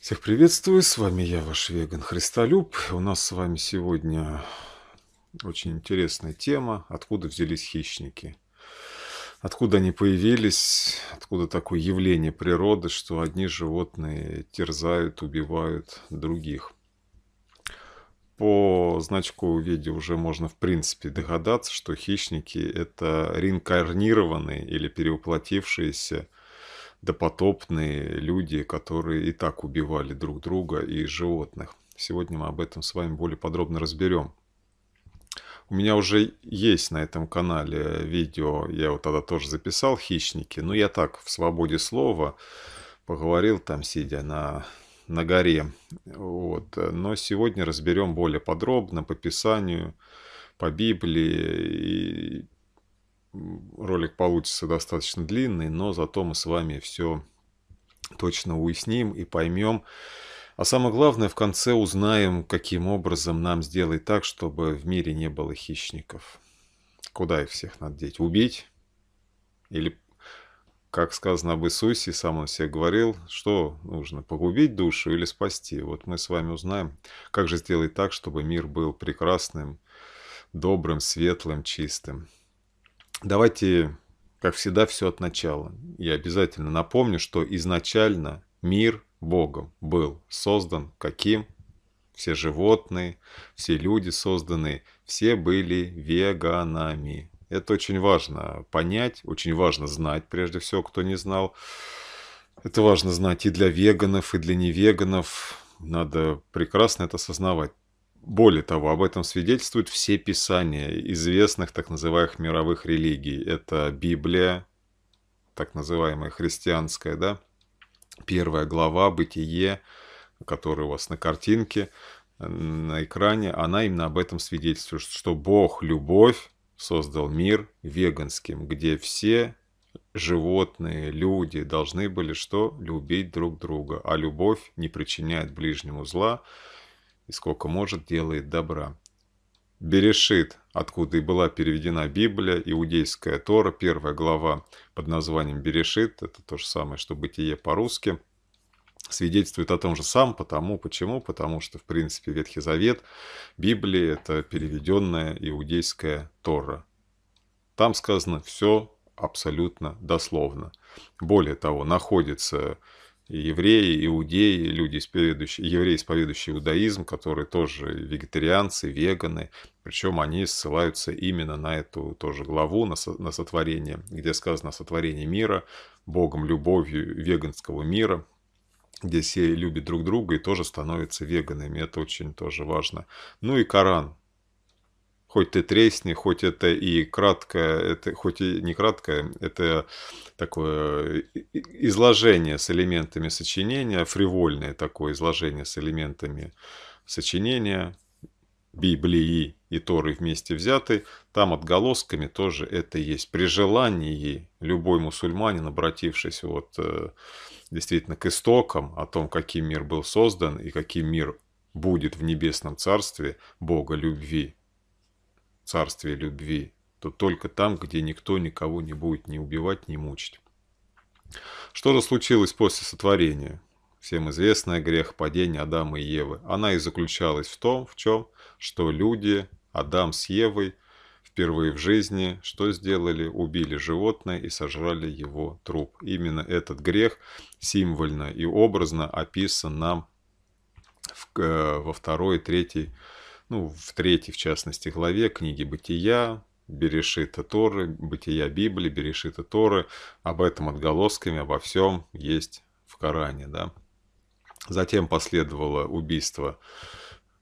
Всех приветствую, с вами я, ваш веган Христолюб. У нас с вами сегодня очень интересная тема, откуда взялись хищники. Откуда они появились, откуда такое явление природы, что одни животные терзают, убивают других. По значку в виде уже можно в принципе догадаться, что хищники это реинкарнированные или перевоплотившиеся допотопные люди, которые и так убивали друг друга и животных. Сегодня мы об этом с вами более подробно разберем. У меня уже есть на этом канале видео, я его тогда тоже записал, «Хищники». Но я так, в свободе слова, поговорил там, сидя на, на горе. Вот. Но сегодня разберем более подробно по Писанию, по Библии и ролик получится достаточно длинный, но зато мы с вами все точно уясним и поймем. А самое главное, в конце узнаем, каким образом нам сделать так, чтобы в мире не было хищников. Куда их всех надо деть? Убить? Или, как сказано об Иисусе, сам он себе говорил, что нужно, погубить душу или спасти? Вот мы с вами узнаем, как же сделать так, чтобы мир был прекрасным, добрым, светлым, чистым. Давайте, как всегда, все от начала. Я обязательно напомню, что изначально мир Богом был создан каким? Все животные, все люди созданы, все были веганами. Это очень важно понять, очень важно знать, прежде всего, кто не знал. Это важно знать и для веганов, и для невеганов. Надо прекрасно это осознавать. Более того, об этом свидетельствуют все писания известных так называемых мировых религий. Это Библия, так называемая христианская, да, первая глава «Бытие», которая у вас на картинке, на экране, она именно об этом свидетельствует, что Бог – любовь, создал мир веганским, где все животные, люди должны были что? Любить друг друга. А любовь не причиняет ближнему зла, и сколько может делает добра. Берешит, откуда и была переведена Библия, иудейская Тора, первая глава под названием Берешит, это то же самое, что бытие по-русски, свидетельствует о том же самом, потому, почему, потому что, в принципе, Ветхий Завет, Библия – это переведенная иудейская Тора. Там сказано все абсолютно дословно. Более того, находится евреи, иудеи, люди, исповедующие, евреи, исповедующие иудаизм, которые тоже вегетарианцы, веганы. Причем они ссылаются именно на эту тоже главу, на, со, на сотворение, где сказано о сотворении мира, Богом любовью веганского мира, где все любят друг друга и тоже становятся веганами. Это очень тоже важно. Ну и Коран, хоть ты тресни, хоть это и краткое, это, хоть и не краткое, это такое э, изложение с элементами сочинения, фривольное такое изложение с элементами сочинения, Библии и Торы вместе взяты, там отголосками тоже это есть. При желании любой мусульманин, обратившись вот э, действительно к истокам, о том, каким мир был создан и каким мир будет в небесном царстве Бога любви, царстве любви, то только там, где никто никого не будет ни убивать, ни мучить. Что же случилось после сотворения? Всем известная грех падения Адама и Евы. Она и заключалась в том, в чем, что люди, Адам с Евой, впервые в жизни, что сделали? Убили животное и сожрали его труп. Именно этот грех символьно и образно описан нам в, э, во второй и третьей ну, в третьей, в частности, главе книги «Бытия», Берешита Торы, Бытия Библии, Берешита Торы, об этом отголосками, обо всем есть в Коране, да. Затем последовало убийство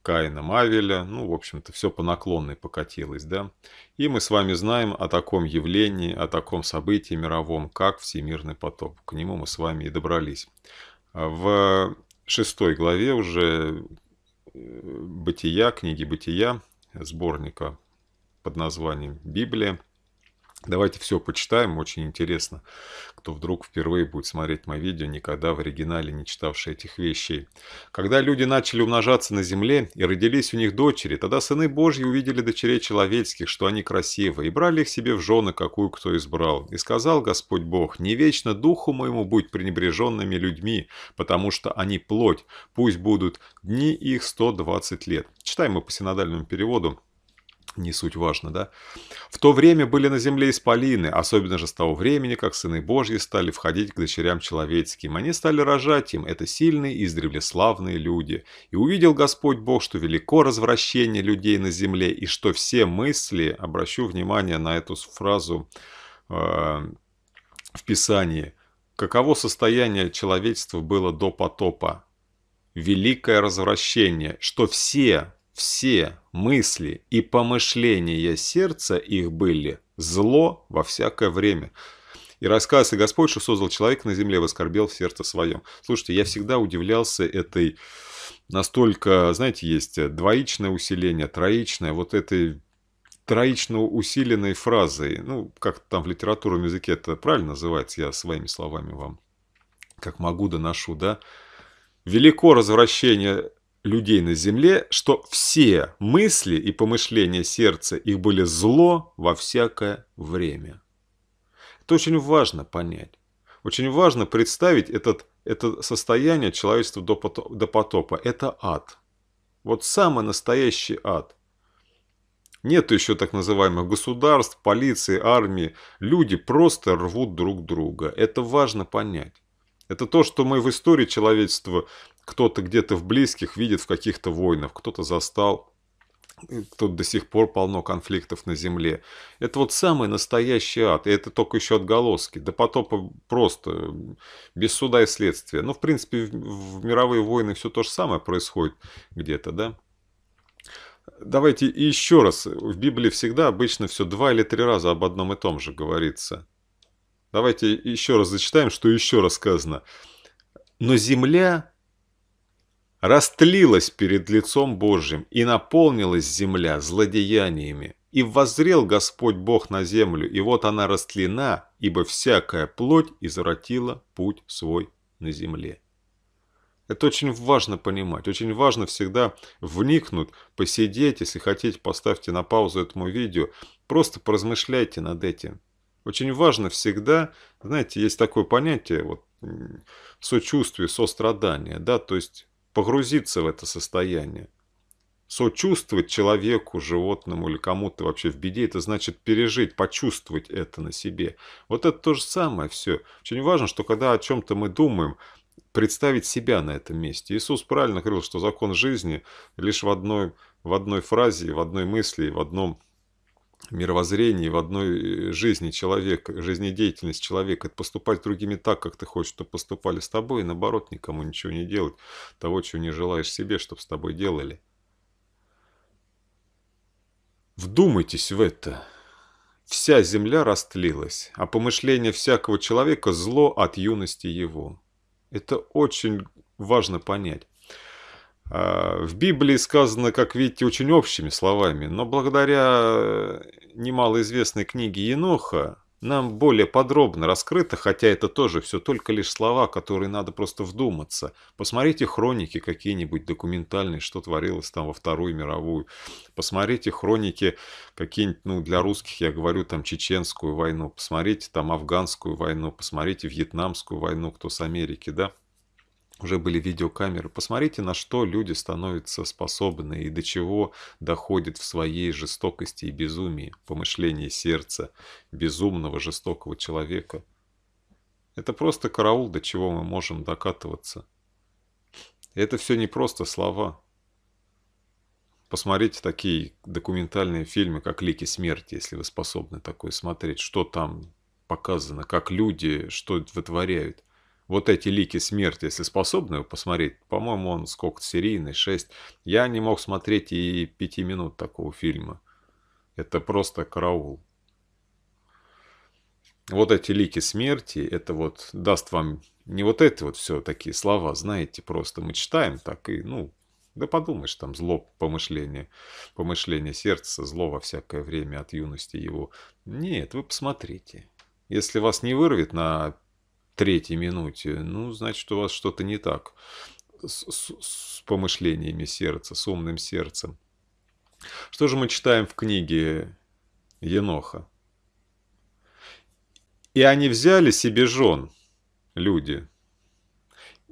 Каина Мавеля, ну, в общем-то, все по наклонной покатилось, да. И мы с вами знаем о таком явлении, о таком событии мировом, как Всемирный потоп. К нему мы с вами и добрались. В шестой главе уже бытия, книги бытия, сборника под названием «Библия». Давайте все почитаем, очень интересно, кто вдруг впервые будет смотреть мои видео, никогда в оригинале не читавший этих вещей. Когда люди начали умножаться на земле и родились у них дочери, тогда сыны Божьи увидели дочерей человеческих, что они красивы, и брали их себе в жены, какую кто избрал. И сказал Господь Бог, не вечно духу моему будь пренебреженными людьми, потому что они плоть, пусть будут дни их 120 лет. Читаем мы по синодальному переводу не суть важно, да? В то время были на земле исполины, особенно же с того времени, как сыны Божьи стали входить к дочерям человеческим. Они стали рожать им, это сильные, издревле славные люди. И увидел Господь Бог, что велико развращение людей на земле, и что все мысли, обращу внимание на эту фразу э, в Писании, каково состояние человечества было до потопа? Великое развращение, что все все мысли и помышления сердца их были зло во всякое время. И рассказы Господь, что создал человека на земле, воскорбел в сердце своем. Слушайте, я всегда удивлялся этой настолько, знаете, есть двоичное усиление, троичное, вот этой троично усиленной фразой, ну, как там в литературном языке это правильно называется, я своими словами вам как могу доношу, да, велико развращение людей на земле, что все мысли и помышления сердца их были зло во всякое время. Это очень важно понять. Очень важно представить этот, это состояние человечества до, потопа, до потопа. Это ад. Вот самый настоящий ад. Нет еще так называемых государств, полиции, армии. Люди просто рвут друг друга. Это важно понять. Это то, что мы в истории человечества кто-то где-то в близких видит в каких-то войнах, кто-то застал, тут до сих пор полно конфликтов на земле. Это вот самый настоящий ад, и это только еще отголоски. До потопа просто, без суда и следствия. Ну, в принципе, в, в мировые войны все то же самое происходит где-то, да? Давайте еще раз. В Библии всегда обычно все два или три раза об одном и том же говорится. Давайте еще раз зачитаем, что еще рассказано. Но земля растлилась перед лицом Божьим, и наполнилась земля злодеяниями. И воззрел Господь Бог на землю, и вот она растлена, ибо всякая плоть извратила путь свой на земле. Это очень важно понимать, очень важно всегда вникнуть, посидеть, если хотите, поставьте на паузу этому видео, просто поразмышляйте над этим. Очень важно всегда, знаете, есть такое понятие, вот, сочувствие, сострадание, да, то есть погрузиться в это состояние. Сочувствовать человеку, животному или кому-то вообще в беде, это значит пережить, почувствовать это на себе. Вот это то же самое все. Очень важно, что когда о чем-то мы думаем, представить себя на этом месте. Иисус правильно говорил, что закон жизни лишь в одной, в одной фразе, в одной мысли, в одном мировоззрении, в одной э, жизни человек, жизнедеятельность человека, это поступать с другими так, как ты хочешь, чтобы поступали с тобой, и наоборот, никому ничего не делать, того, чего не желаешь себе, чтобы с тобой делали. Вдумайтесь в это. Вся земля растлилась, а помышление всякого человека – зло от юности его. Это очень важно понять. А, в Библии сказано, как видите, очень общими словами, но благодаря э, немалоизвестной книге Еноха нам более подробно раскрыто, хотя это тоже все только лишь слова, которые надо просто вдуматься. Посмотрите хроники какие-нибудь документальные, что творилось там во Вторую мировую. Посмотрите хроники какие-нибудь, ну, для русских, я говорю, там, Чеченскую войну. Посмотрите там Афганскую войну, посмотрите Вьетнамскую войну, кто с Америки, да? уже были видеокамеры. Посмотрите, на что люди становятся способны и до чего доходит в своей жестокости и безумии помышление сердца безумного жестокого человека. Это просто караул, до чего мы можем докатываться. Это все не просто слова. Посмотрите такие документальные фильмы, как «Лики смерти», если вы способны такое смотреть. Что там показано, как люди, что вытворяют вот эти лики смерти, если способны посмотреть, по-моему, он сколько серийный, 6. Я не мог смотреть и 5 минут такого фильма. Это просто караул. Вот эти лики смерти, это вот даст вам не вот это вот все такие слова, знаете, просто мы читаем так и, ну, да подумаешь, там зло помышление, помышление сердца, зло во всякое время от юности его. Нет, вы посмотрите. Если вас не вырвет на третьей минуте, ну, значит, у вас что-то не так с, с, с помышлениями сердца, с умным сердцем. Что же мы читаем в книге Еноха? «И они взяли себе жен, люди,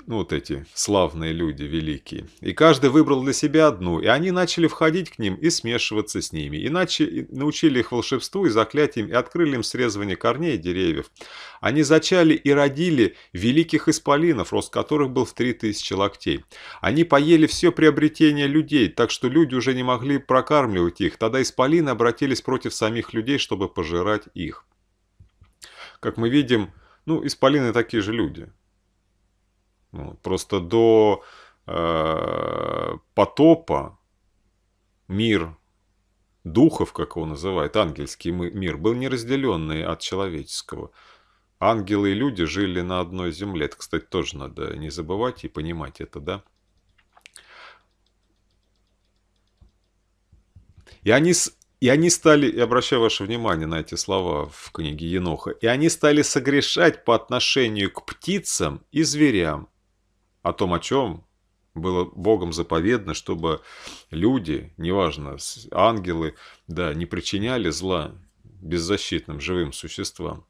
ну вот эти славные люди великие. И каждый выбрал для себя одну, и они начали входить к ним и смешиваться с ними. Иначе научили их волшебству и заклятиям, и открыли им срезывание корней и деревьев. Они зачали и родили великих исполинов, рост которых был в три тысячи локтей. Они поели все приобретение людей, так что люди уже не могли прокармливать их. Тогда исполины обратились против самих людей, чтобы пожирать их. Как мы видим, ну, исполины такие же люди. Просто до э, потопа мир духов, как его называют, ангельский мир, был неразделенный от человеческого. Ангелы и люди жили на одной земле. Это, кстати, тоже надо не забывать и понимать это, да? И они, и они стали, я обращаю ваше внимание на эти слова в книге Еноха, и они стали согрешать по отношению к птицам и зверям, о том, о чем было Богом заповедно, чтобы люди, неважно, ангелы, да, не причиняли зла беззащитным живым существам,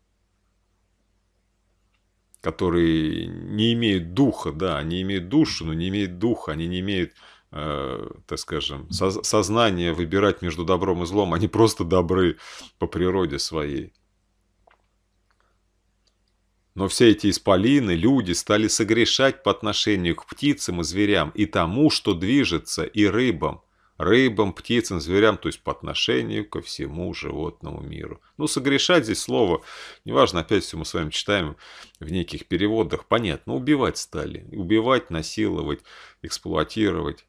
которые не имеют духа, да, они имеют душу, но не имеют духа, они не имеют, э, так скажем, со сознания выбирать между добром и злом, они просто добры по природе своей. Но все эти исполины, люди стали согрешать по отношению к птицам и зверям и тому, что движется, и рыбам. Рыбам, птицам, зверям, то есть по отношению ко всему животному миру. Ну, согрешать здесь слово, неважно, опять все мы с вами читаем в неких переводах, понятно, убивать стали. Убивать, насиловать, эксплуатировать.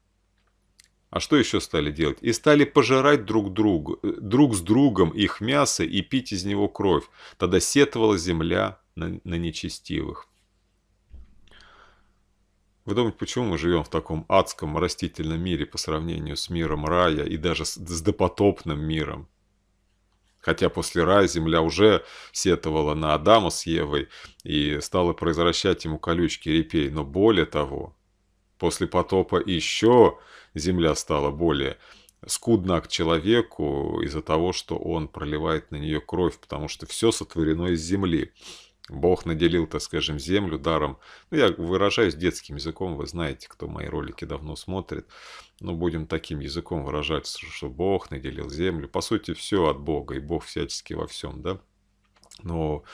А что еще стали делать? И стали пожирать друг друг э, друг с другом их мясо и пить из него кровь. Тогда сетовала земля, на, на нечестивых. Вы думаете, почему мы живем в таком адском растительном мире по сравнению с миром рая и даже с, с допотопным миром? Хотя после рая земля уже сетовала на Адама с Евой и стала произвращать ему колючки репей. Но более того, после потопа еще земля стала более скудна к человеку из-за того, что он проливает на нее кровь, потому что все сотворено из земли. Бог наделил, так скажем, землю даром. Ну, я выражаюсь детским языком, вы знаете, кто мои ролики давно смотрит. Но ну, будем таким языком выражать, что Бог наделил землю. По сути, все от Бога, и Бог всячески во всем, да? Но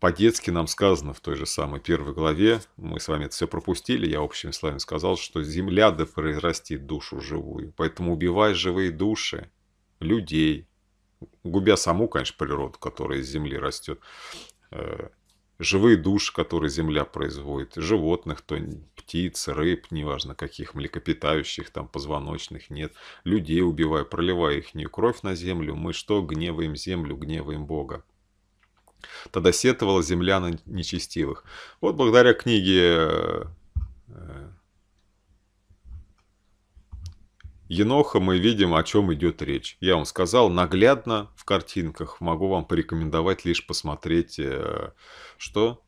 по-детски нам сказано в той же самой первой главе, мы с вами это все пропустили, я общими словами сказал, что земля да произрастит душу живую. Поэтому убивай живые души, людей, губя саму, конечно, природу, которая из земли растет, э, живые души, которые земля производит, животных, то птиц, рыб, неважно каких, млекопитающих, там позвоночных нет, людей убивая, проливая ихнюю кровь на землю, мы что, гневаем землю, гневаем Бога. Тогда сетовала земля на нечестивых. Вот благодаря книге э, Еноха мы видим, о чем идет речь. Я вам сказал наглядно в картинках. Могу вам порекомендовать лишь посмотреть, э, что?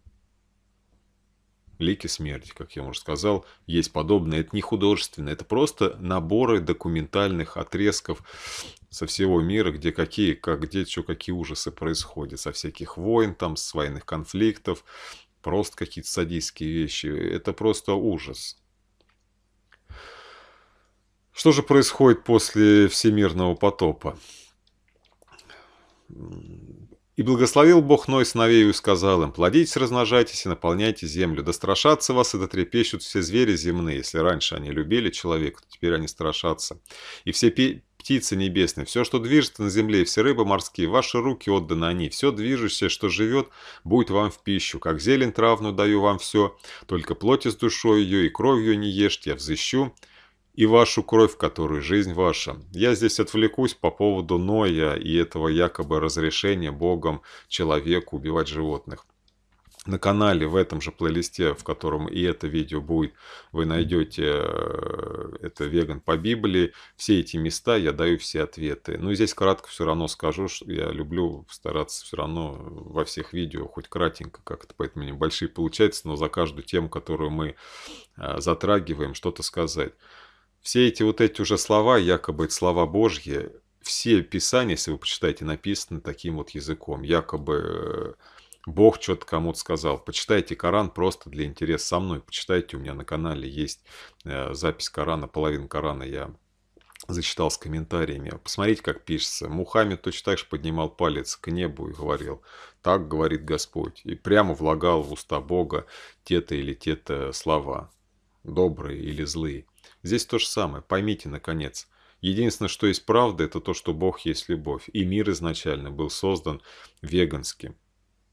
Лики смерти, как я уже сказал, есть подобное. Это не художественно, это просто наборы документальных отрезков со всего мира, где какие, как, где что, какие ужасы происходят. Со всяких войн, там, с военных конфликтов, просто какие-то садистские вещи. Это просто ужас. Что же происходит после всемирного потопа? «И благословил Бог Ной сновею и сказал им, плодитесь, размножайтесь и наполняйте землю, да страшатся вас и да трепещут все звери земные, если раньше они любили человека, то теперь они страшатся, и все птицы небесные, все, что движется на земле, и все рыбы морские, ваши руки отданы они, все движущее, что живет, будет вам в пищу, как зелень травную даю вам все, только плоти с душой ее и кровью не ешьте, я взыщу» и вашу кровь, которую жизнь ваша. Я здесь отвлекусь по поводу Ноя и этого якобы разрешения Богом человеку убивать животных. На канале в этом же плейлисте, в котором и это видео будет, вы найдете э, это «Веган по Библии». Все эти места я даю все ответы. Ну и здесь кратко все равно скажу, что я люблю стараться все равно во всех видео, хоть кратенько как-то, поэтому небольшие получаются, но за каждую тему, которую мы э, затрагиваем, что-то сказать. Все эти вот эти уже слова, якобы это слова Божьи, все писания, если вы почитаете, написаны таким вот языком. Якобы э, Бог что-то кому-то сказал. Почитайте Коран просто для интереса со мной. Почитайте, у меня на канале есть э, запись Корана, половина Корана я зачитал с комментариями. Посмотрите, как пишется. Мухаммед точно так же поднимал палец к небу и говорил, так говорит Господь. И прямо влагал в уста Бога те-то или те-то слова, добрые или злые. Здесь то же самое, поймите, наконец. Единственное, что есть правда, это то, что Бог есть любовь. И мир изначально был создан веганским.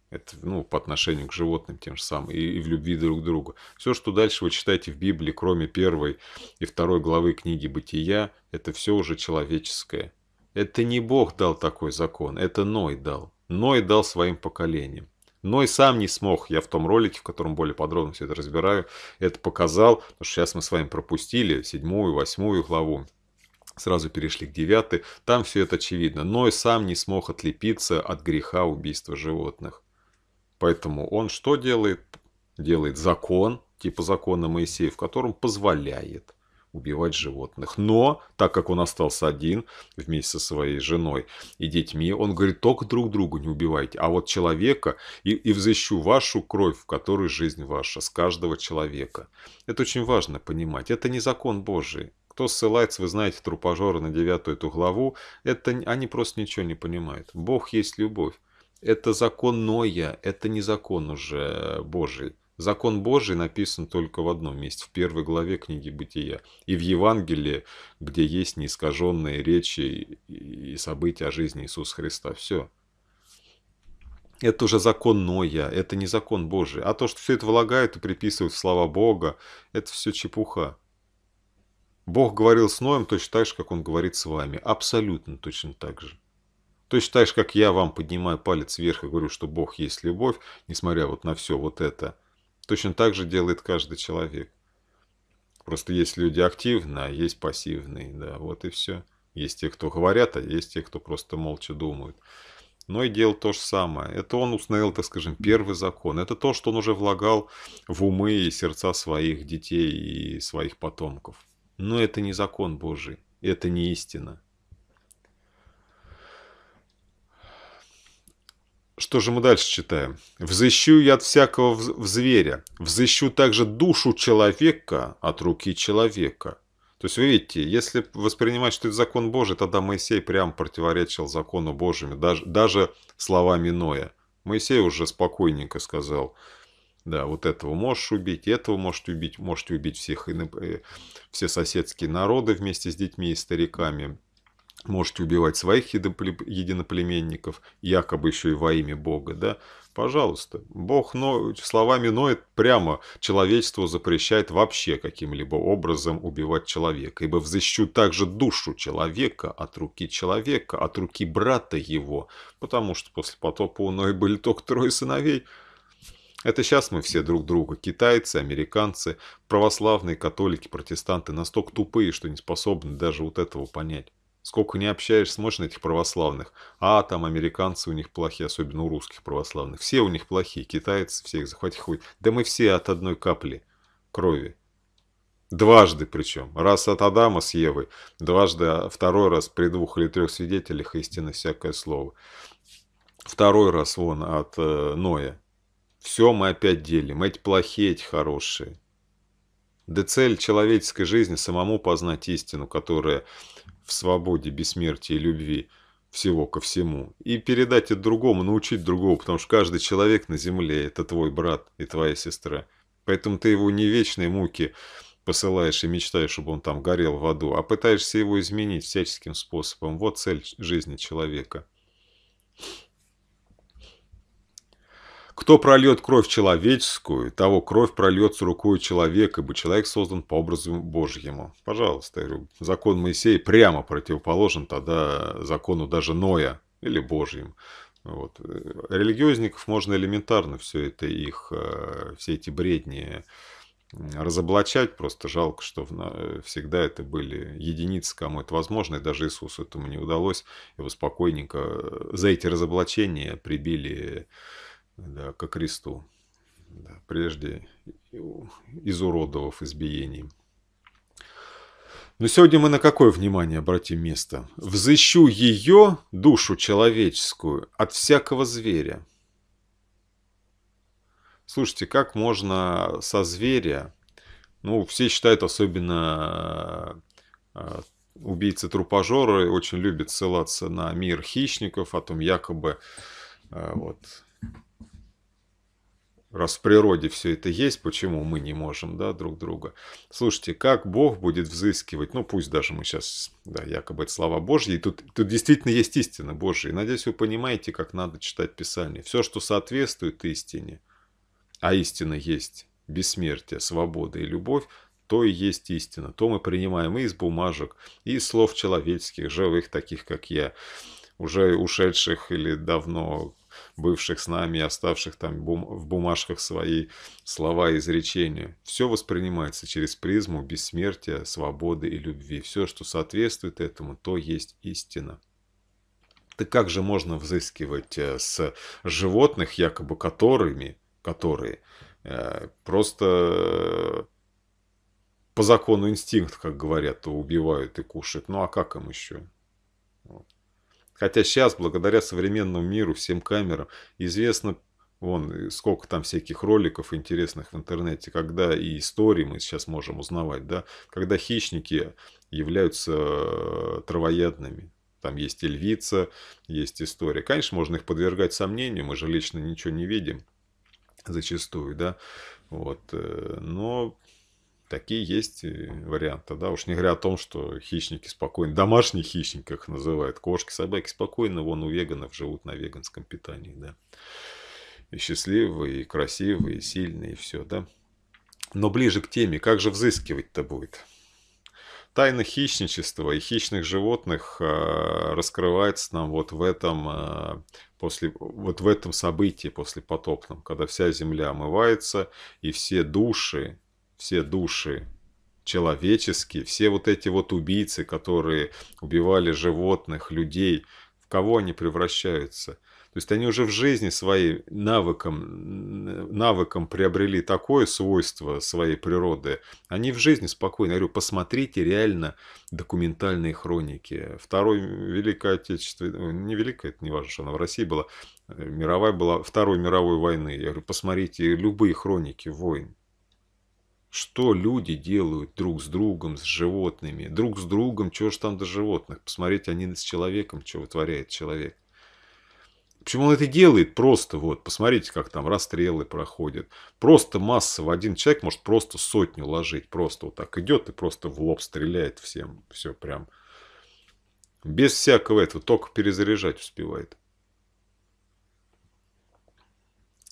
Это, ну, по отношению к животным тем же самым, и, и в любви друг к другу. Все, что дальше вы читаете в Библии, кроме первой и второй главы книги «Бытия», это все уже человеческое. Это не Бог дал такой закон, это Ной дал. Ной дал своим поколениям но и сам не смог. Я в том ролике, в котором более подробно все это разбираю, это показал, потому что сейчас мы с вами пропустили седьмую, восьмую главу сразу перешли к девятой, там все это очевидно, но и сам не смог отлепиться от греха убийства животных. Поэтому он что делает? Делает закон, типа закона Моисея, в котором позволяет убивать животных. Но, так как он остался один вместе со своей женой и детьми, он говорит, только друг другу не убивайте, а вот человека, и, и взыщу вашу кровь, в которой жизнь ваша, с каждого человека. Это очень важно понимать. Это не закон Божий. Кто ссылается, вы знаете, трупожоры на девятую эту главу, это они просто ничего не понимают. Бог есть любовь. Это законное, это не закон уже Божий. Закон Божий написан только в одном месте, в первой главе книги Бытия. И в Евангелии, где есть неискаженные речи и события о жизни Иисуса Христа. Все. Это уже закон Ноя, это не закон Божий. А то, что все это влагают и приписывают в слова Бога, это все чепуха. Бог говорил с Ноем точно так же, как он говорит с вами. Абсолютно точно так же. Точно так же, как я вам поднимаю палец вверх и говорю, что Бог есть любовь, несмотря вот на все вот это – Точно так же делает каждый человек. Просто есть люди активные, а есть пассивные, да, вот и все. Есть те, кто говорят, а есть те, кто просто молча думают. Но и делал то же самое. Это он установил, так скажем, первый закон. Это то, что он уже влагал в умы и сердца своих детей и своих потомков. Но это не закон Божий, это не истина. Что же мы дальше читаем? «Взыщу я от всякого в зверя, взыщу также душу человека от руки человека». То есть, вы видите, если воспринимать, что это закон Божий, тогда Моисей прямо противоречил закону Божьему, даже, даже словами Ноя. Моисей уже спокойненько сказал, да, вот этого можешь убить, этого можешь убить, можете убить всех, и э, все соседские народы вместе с детьми и стариками, можете убивать своих единоплеменников, якобы еще и во имя Бога, да, пожалуйста. Бог но, словами Ноет прямо человечество запрещает вообще каким-либо образом убивать человека, ибо взыщу также душу человека от руки человека, от руки брата его, потому что после потопа у Ноя были только трое сыновей. Это сейчас мы все друг друга, китайцы, американцы, православные, католики, протестанты, настолько тупые, что не способны даже вот этого понять. Сколько не общаешься, смотришь на этих православных. А там американцы у них плохие, особенно у русских православных. Все у них плохие, китайцы, всех их захватить хуй. Да мы все от одной капли крови. Дважды причем. Раз от Адама с Евой, дважды, а второй раз при двух или трех свидетелях истины всякое слово. Второй раз вон от э, Ноя. Все мы опять делим. Эти плохие, эти хорошие. Да цель человеческой жизни – самому познать истину, которая в свободе, бессмертии, любви, всего ко всему. И передать это другому, научить другого, потому что каждый человек на земле – это твой брат и твоя сестра. Поэтому ты его не вечные муки посылаешь и мечтаешь, чтобы он там горел в аду, а пытаешься его изменить всяческим способом. Вот цель жизни человека. Кто прольет кровь человеческую, того кровь прольется рукой человека, ибо человек создан по образу Божьему. Пожалуйста, я говорю, закон Моисея прямо противоположен тогда закону даже Ноя или Божьим. Вот. Религиозников можно элементарно все это их, э, все эти бредни разоблачать. Просто жалко, что всегда это были единицы, кому это возможно, и даже Иисусу этому не удалось. Его спокойненько э, за эти разоблачения прибили да, ко кресту, да, прежде изуродовав избиением. Но сегодня мы на какое внимание обратим место? «Взыщу ее, душу человеческую, от всякого зверя». Слушайте, как можно со зверя, ну, все считают, особенно а, убийцы трупожоры очень любят ссылаться на мир хищников, о а том якобы а, вот, раз в природе все это есть, почему мы не можем, да, друг друга. Слушайте, как Бог будет взыскивать, ну пусть даже мы сейчас, да, якобы это слова Божьи, тут, тут действительно есть истина Божья. надеюсь, вы понимаете, как надо читать Писание. Все, что соответствует истине, а истина есть бессмертие, свобода и любовь, то и есть истина. То мы принимаем и из бумажек, и из слов человеческих, живых, таких как я, уже ушедших или давно бывших с нами и оставших там бум в бумажках свои слова и изречения. Все воспринимается через призму бессмертия, свободы и любви. Все, что соответствует этому, то есть истина. Так как же можно взыскивать э, с животных, якобы которыми, которые э, просто э, по закону инстинкт, как говорят, убивают и кушают. Ну а как им еще? Хотя сейчас, благодаря современному миру, всем камерам, известно Вон э, сколько там всяких роликов интересных в интернете, когда и истории мы сейчас можем узнавать, да, когда хищники являются э, травоядными. Там есть и львица, есть история. Конечно, можно их подвергать сомнению, мы же лично ничего не видим зачастую, да, вот, э, но Такие есть э, варианты, да, уж не говоря о том, что хищники спокойно, хищники их называют, кошки, собаки спокойно, вон у веганов живут на веганском питании, да. И счастливые, и красивые, и сильные, и все, да. Но ближе к теме, как же взыскивать-то будет? Тайна хищничества и хищных животных а, раскрывается нам вот в этом а, после, вот в этом событии после потопном, когда вся земля омывается, и все души все души человеческие, все вот эти вот убийцы, которые убивали животных, людей, в кого они превращаются – то есть они уже в жизни своей навыком, навыком приобрели такое свойство своей природы. Они в жизни спокойно. Я говорю, посмотрите реально документальные хроники. Второй Великой Отечественной, не Великая, это не важно, что она в России была, э, мировая была, Второй мировой войны. Я говорю, посмотрите любые хроники войн что люди делают друг с другом, с животными, друг с другом, чего же там до животных. Посмотрите, они с человеком, что вытворяет человек. Почему он это делает? Просто вот, посмотрите, как там расстрелы проходят. Просто масса в один человек может просто сотню ложить. Просто вот так идет и просто в лоб стреляет всем. Все прям. Без всякого этого, только перезаряжать успевает.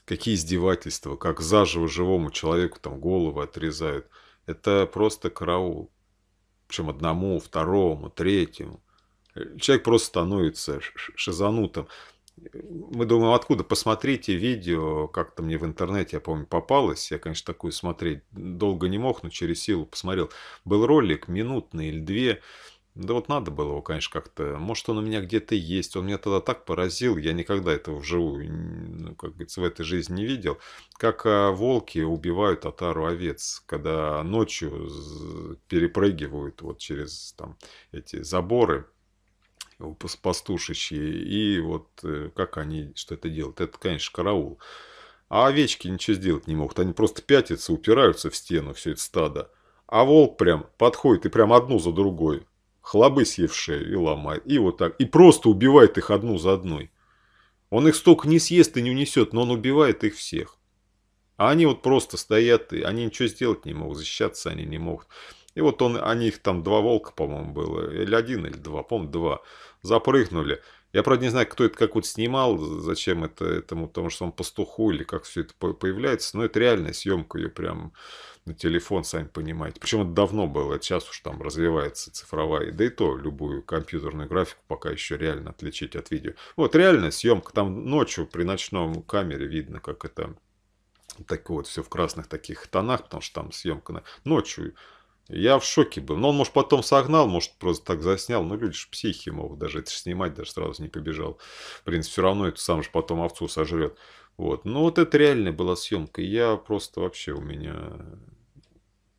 Какие издевательства, как заживо живому человеку там голову отрезают. Это просто караул. Причем одному, второму, третьему. Человек просто становится шизанутым. Мы думаем, откуда? Посмотрите видео, как-то мне в интернете, я помню, попалось. Я, конечно, такую смотреть долго не мог, но через силу посмотрел. Был ролик минутный или две, да вот надо было его, конечно, как-то. Может, он у меня где-то есть. Он меня тогда так поразил, я никогда этого вживую, ну, как говорится, в этой жизни не видел. Как а, волки убивают отару овец, когда ночью перепрыгивают вот через там эти заборы пастушечьи. И вот э, как они, что это делают? Это, конечно, караул. А овечки ничего сделать не могут. Они просто пятятся, упираются в стену, все это стадо. А волк прям подходит и прям одну за другой хлобы съевшие и ломает, и вот так, и просто убивает их одну за одной. Он их столько не съест и не унесет, но он убивает их всех. А они вот просто стоят, и они ничего сделать не могут, защищаться они не могут. И вот он, они их там два волка, по-моему, было, или один, или два, помню два, запрыгнули. Я, правда, не знаю, кто это как вот снимал, зачем это этому, потому что он пастуху или как все это появляется, но это реальная съемка, ее прям на телефон, сами понимаете. Причем это давно было, сейчас уж там развивается цифровая, да и то любую компьютерную графику пока еще реально отличить от видео. Вот реально съемка, там ночью при ночном камере видно, как это такое вот все в красных таких тонах, потому что там съемка на... ночью. Я в шоке был. Но он, может, потом согнал, может, просто так заснял. Но ну, люди же психи могут даже это снимать, даже сразу не побежал. В принципе, все равно это сам же потом овцу сожрет. Вот. Но ну, вот это реальная была съемка. Я просто вообще у меня...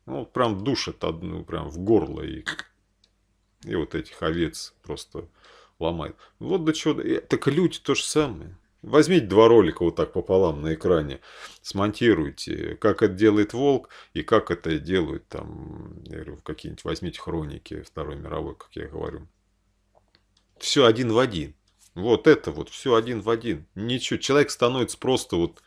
Ну, прям душит одну, прям в горло. И, и вот этих овец просто ломает. Вот до чего... Э, так люди то же самое. Возьмите два ролика вот так пополам на экране, смонтируйте, как это делает Волк и как это делают там, я говорю, какие-нибудь возьмите хроники Второй мировой, как я говорю. Все один в один. Вот это вот, все один в один. Ничего, человек становится просто вот...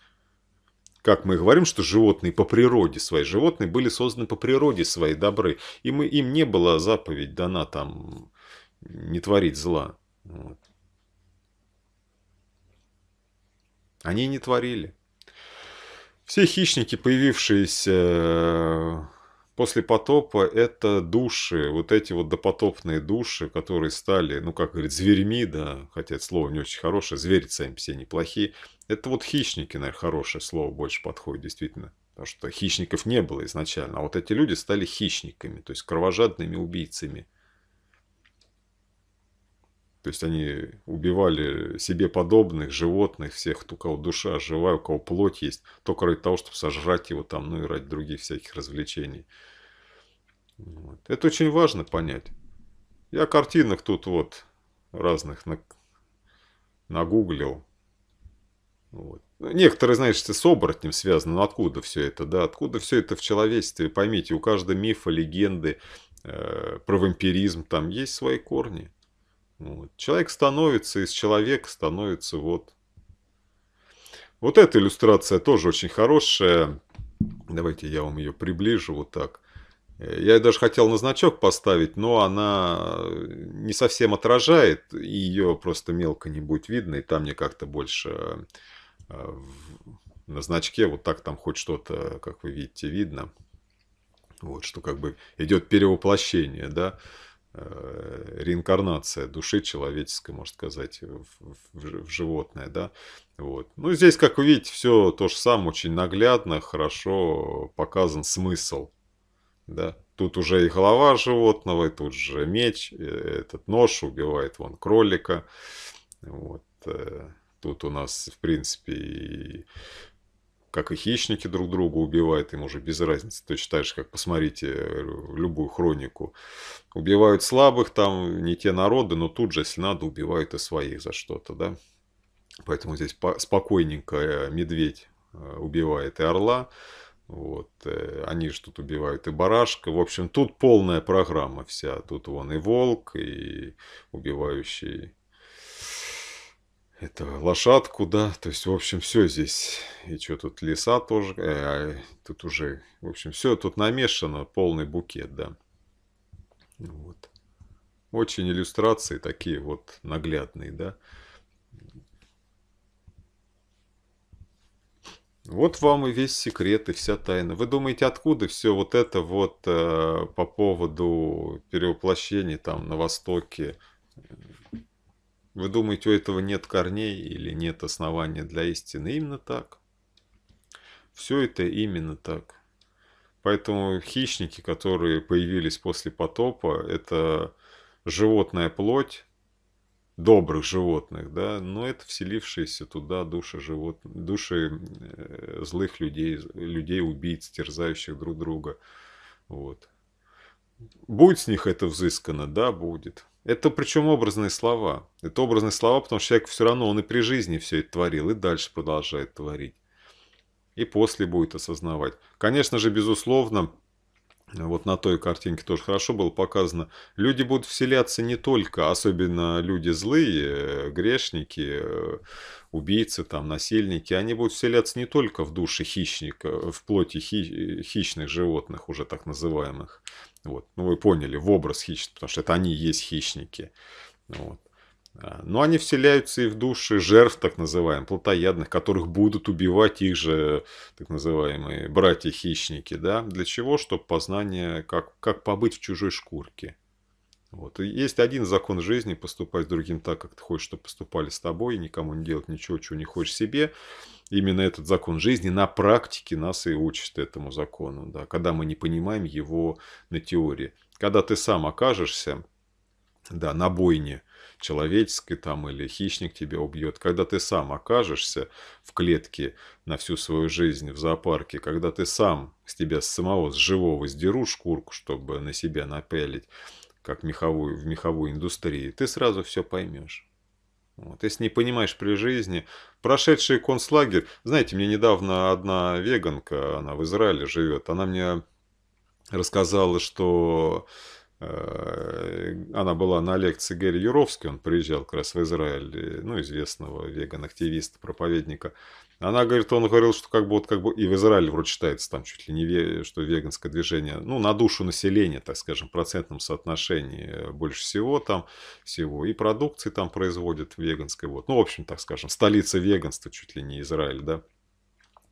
Как мы говорим, что животные по природе своей. Животные были созданы по природе своей добры. И мы, им не была заповедь дана там не творить зла. Вот. Они не творили. Все хищники, появившиеся после потопа это души, вот эти вот допотопные души, которые стали, ну, как говорят, зверьми, да, хотя это слово не очень хорошее, звери сами все неплохие. Это вот хищники, наверное, хорошее слово больше подходит, действительно. Потому что хищников не было изначально, а вот эти люди стали хищниками, то есть кровожадными убийцами. То есть они убивали себе подобных, животных, всех, кто, у кого душа живая, у кого плоть есть, только ради того, чтобы сожрать его там, ну и ради других всяких развлечений. Вот. Это очень важно понять. Я картинок тут вот разных на... нагуглил. Вот. Ну, некоторые, знаешь, с оборотнем связаны, но ну, откуда все это, да, откуда все это в человечестве, поймите, у каждого мифа, легенды, э, про вампиризм, там есть свои корни. Вот. Человек становится, из человека становится вот. Вот эта иллюстрация тоже очень хорошая. Давайте я вам ее приближу вот так. Э, я даже хотел на значок поставить, но она э, не совсем отражает, и ее просто мелко не будет видно, и там мне как-то больше э, на значке, вот так там хоть что-то, как вы видите, видно. Вот, что как бы идет перевоплощение, да. Э, реинкарнация души человеческой, можно сказать, в, в, в животное, да, вот. Ну, здесь, как вы видите, все то же самое, очень наглядно, хорошо показан смысл, да. Тут уже и голова животного, и тут же меч, этот нож убивает вон кролика, вот. Э, тут у нас, в принципе, и как и хищники друг друга убивают, им уже без разницы. Точно так же, как посмотрите э, любую хронику. Убивают слабых, там не те народы, но тут же, если надо, убивают и своих за что-то, да. Поэтому здесь спокойненько э, медведь э, убивает и орла. Вот. Они же тут убивают и барашка. В общем, тут полная программа вся. Тут вон и волк, и убивающий это лошадку, да, то есть, в общем, все здесь, и что тут леса тоже, э, а тут уже, в общем, все тут намешано, полный букет, да. Вот. Очень иллюстрации такие вот наглядные, да. Вот вам и весь секрет, и вся тайна. Вы думаете, откуда все вот это вот э, по поводу перевоплощения там на Востоке, вы думаете, у этого нет корней или нет основания для истины? Именно так. Все это именно так. Поэтому хищники, которые появились после потопа, это животная плоть добрых животных, да, но это вселившиеся туда души, живот... души э, злых людей, людей-убийц, терзающих друг друга. Вот. Будет с них это взыскано? Да, будет. Это причем образные слова. Это образные слова, потому что человек все равно, он и при жизни все это творил, и дальше продолжает творить. И после будет осознавать. Конечно же, безусловно, вот на той картинке тоже хорошо было показано, люди будут вселяться не только, особенно люди злые, грешники, убийцы, там, насильники, они будут вселяться не только в души хищника, в плоти хищных животных, уже так называемых, вот. Ну, вы поняли, в образ хищника, потому что это они есть хищники. Вот. А, но они вселяются и в души жертв, так называемых, плотоядных, которых будут убивать их же, так называемые, братья-хищники. Да? Для чего? Чтобы познание, как, как побыть в чужой шкурке. Вот. И есть один закон жизни, поступать с другим так, как ты хочешь, чтобы поступали с тобой, и никому не делать ничего, чего не хочешь себе именно этот закон жизни на практике нас и учит этому закону, да, когда мы не понимаем его на теории. Когда ты сам окажешься да, на бойне человеческой там или хищник тебя убьет, когда ты сам окажешься в клетке на всю свою жизнь в зоопарке, когда ты сам с тебя самого, с живого сдеру шкурку, чтобы на себя напялить, как меховую, в меховой индустрии, ты сразу все поймешь. Вот, если не понимаешь при жизни, прошедший концлагерь, знаете, мне недавно одна веганка, она в Израиле живет, она мне рассказала, что Э, она была на лекции Гэри Юровски, он приезжал как раз в Израиль, э, ну, известного веган-активиста, проповедника. Она говорит, он говорил, что как бы, вот, как бы и в Израиле вроде считается там чуть ли не ве, что веганское движение, ну, на душу населения, так скажем, в процентном соотношении э, больше всего там всего. И продукции там производят веганской. Вот. Ну, в общем, так скажем, столица веганства чуть ли не Израиль, да.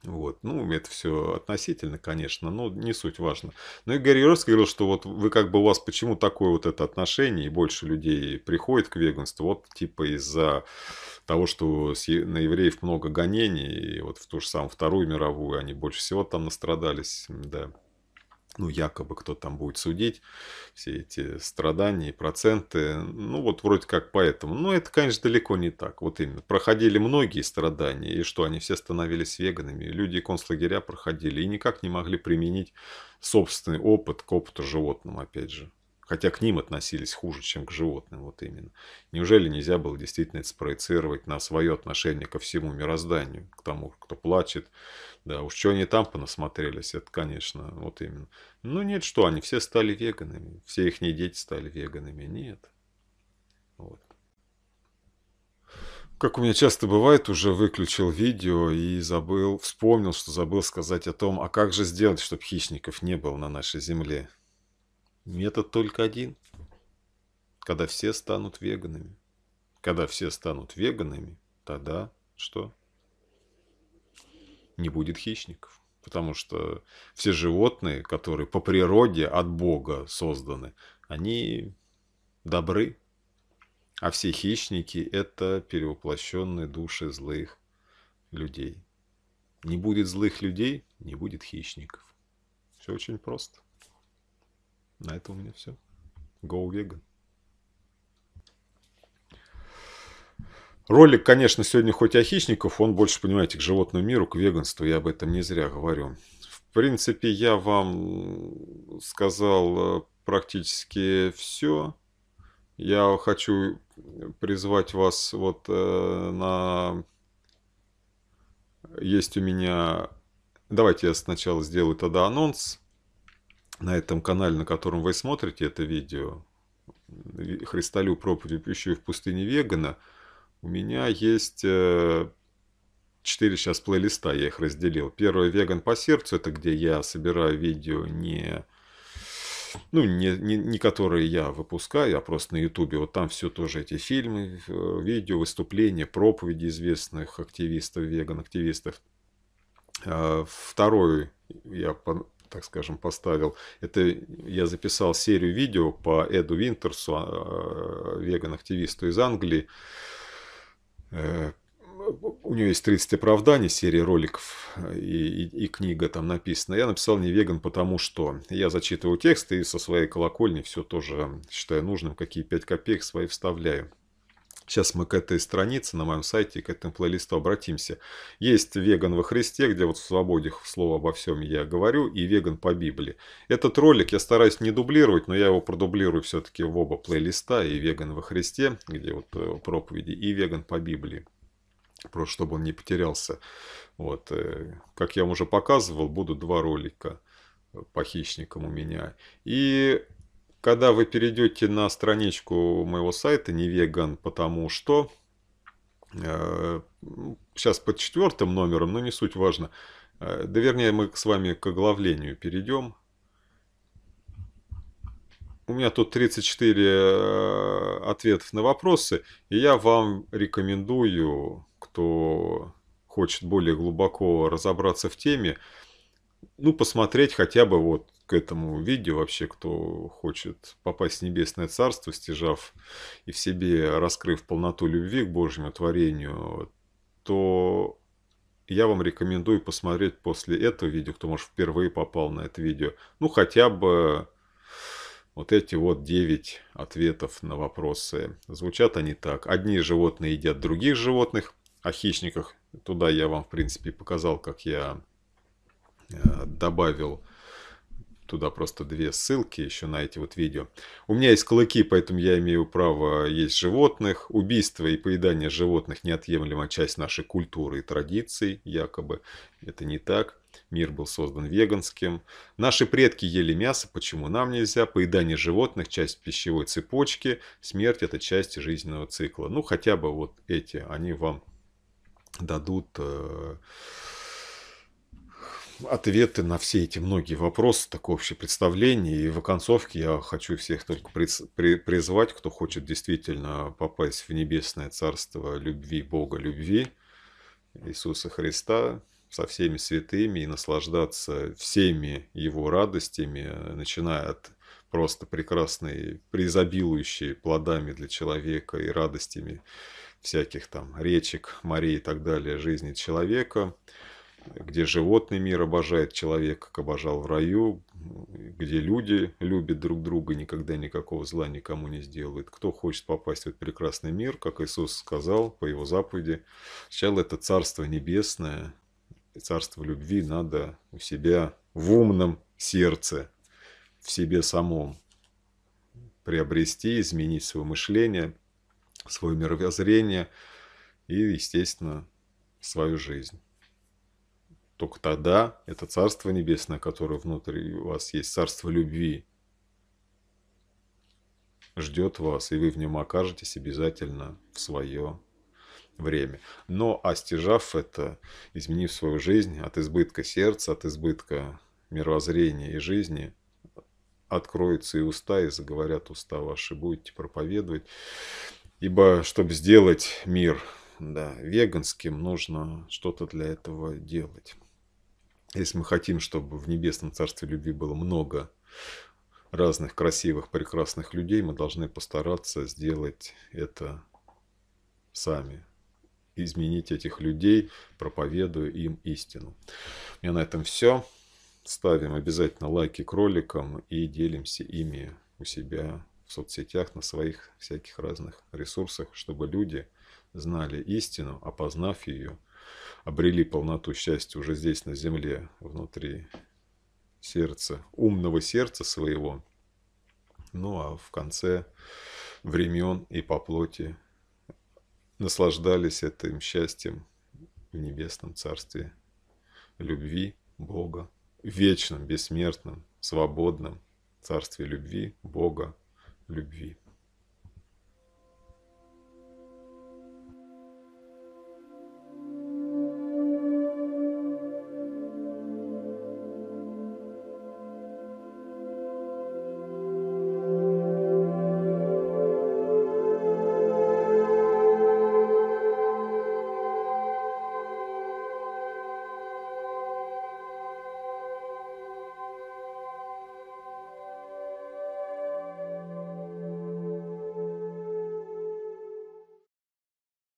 Вот. Ну, это все относительно, конечно, но не суть важно. Но Игорь Яровский говорил, что вот вы как бы у вас почему такое вот это отношение, и больше людей приходит к веганству, вот типа из-за того, что на евреев много гонений, и вот в ту же самую Вторую мировую они больше всего там настрадались, да ну, якобы кто там будет судить, все эти страдания проценты, ну, вот вроде как поэтому. Но это, конечно, далеко не так, вот именно. Проходили многие страдания, и что, они все становились веганами, люди концлагеря проходили, и никак не могли применить собственный опыт к опыту животным, опять же. Хотя к ним относились хуже, чем к животным, вот именно. Неужели нельзя было действительно это спроецировать на свое отношение ко всему мирозданию, к тому, кто плачет? Да, уж что они там понасмотрелись, это, конечно, вот именно. Ну нет, что, они все стали веганами, все их дети стали веганами, нет. Вот. Как у меня часто бывает, уже выключил видео и забыл, вспомнил, что забыл сказать о том, а как же сделать, чтобы хищников не было на нашей земле. Метод только один. Когда все станут веганами. Когда все станут веганами, тогда что? Не будет хищников. Потому что все животные, которые по природе от Бога созданы, они добры. А все хищники – это перевоплощенные души злых людей. Не будет злых людей – не будет хищников. Все очень просто. На этом у меня все. Go vegan. Ролик, конечно, сегодня хоть о хищников, он больше, понимаете, к животному миру, к веганству, я об этом не зря говорю. В принципе, я вам сказал э, практически все. Я хочу призвать вас вот э, на... Есть у меня... Давайте я сначала сделаю тогда анонс на этом канале, на котором вы смотрите это видео, «Христолю проповедь пищу в пустыне вегана», у меня есть э, четыре сейчас плейлиста, я их разделил. Первый «Веган по сердцу», это где я собираю видео не... Ну, не, не, не которые я выпускаю, а просто на ютубе. Вот там все тоже эти фильмы, э, видео, выступления, проповеди известных активистов, веган-активистов. А второй я так скажем, поставил. Это я записал серию видео по Эду Винтерсу, а, э, веган-активисту из Англии. Э, у нее есть 30 оправданий, серия роликов и, и, и книга там написана. Я написал не веган, потому что я зачитываю текст и со своей колокольни все тоже считаю нужным, какие 5 копеек свои вставляю. Сейчас мы к этой странице на моем сайте, к этому плейлисту обратимся. Есть «Веган во Христе», где вот в свободе слова обо всем я говорю, и «Веган по Библии». Этот ролик я стараюсь не дублировать, но я его продублирую все-таки в оба плейлиста, и «Веган во Христе», где вот э, проповеди, и «Веган по Библии». Просто чтобы он не потерялся. Вот. Э, как я вам уже показывал, будут два ролика по хищникам у меня. И когда вы перейдете на страничку моего сайта не веган, потому что э, сейчас под четвертым номером, но не суть важно. Э, да вернее, мы с вами к оглавлению перейдем. У меня тут 34 э, ответов на вопросы, и я вам рекомендую, кто хочет более глубоко разобраться в теме, ну, посмотреть хотя бы вот к этому видео вообще, кто хочет попасть в небесное царство, стяжав и в себе раскрыв полноту любви к Божьему творению, то я вам рекомендую посмотреть после этого видео, кто, может, впервые попал на это видео, ну, хотя бы вот эти вот 9 ответов на вопросы. Звучат они так. Одни животные едят других животных. О хищниках. Туда я вам, в принципе, показал, как я э, добавил туда просто две ссылки еще на эти вот видео. У меня есть клыки, поэтому я имею право есть животных. Убийство и поедание животных неотъемлемая часть нашей культуры и традиций, якобы. Это не так. Мир был создан веганским. Наши предки ели мясо, почему нам нельзя? Поедание животных – часть пищевой цепочки. Смерть – это часть жизненного цикла. Ну, хотя бы вот эти, они вам дадут... Э ответы на все эти многие вопросы, такое общее представление. И в оконцовке я хочу всех только призвать, кто хочет действительно попасть в небесное царство любви, Бога любви, Иисуса Христа, со всеми святыми и наслаждаться всеми его радостями, начиная от просто прекрасной, преизобилующей плодами для человека и радостями всяких там речек, морей и так далее жизни человека – где животный мир обожает человека, как обожал в раю, где люди любят друг друга, никогда никакого зла никому не сделают. Кто хочет попасть в этот прекрасный мир, как Иисус сказал по его заповеди, сначала это Царство Небесное, Царство Любви надо у себя в умном сердце, в себе самом приобрести, изменить свое мышление, свое мировоззрение и, естественно, свою жизнь. Только тогда это Царство Небесное, которое внутри у вас есть, Царство Любви, ждет вас, и вы в нем окажетесь обязательно в свое время. Но остяжав это, изменив свою жизнь от избытка сердца, от избытка мировоззрения и жизни, откроются и уста, и заговорят уста ваши, будете проповедовать. Ибо, чтобы сделать мир да, веганским, нужно что-то для этого делать. Если мы хотим, чтобы в небесном царстве любви было много разных красивых, прекрасных людей, мы должны постараться сделать это сами. Изменить этих людей, проповедуя им истину. У меня на этом все. Ставим обязательно лайки к роликам и делимся ими у себя в соцсетях, на своих всяких разных ресурсах, чтобы люди знали истину, опознав ее – обрели полноту счастья уже здесь, на земле, внутри сердца, умного сердца своего. Ну а в конце времен и по плоти наслаждались этим счастьем в небесном царстве любви Бога, вечным бессмертным свободным царстве любви Бога, любви.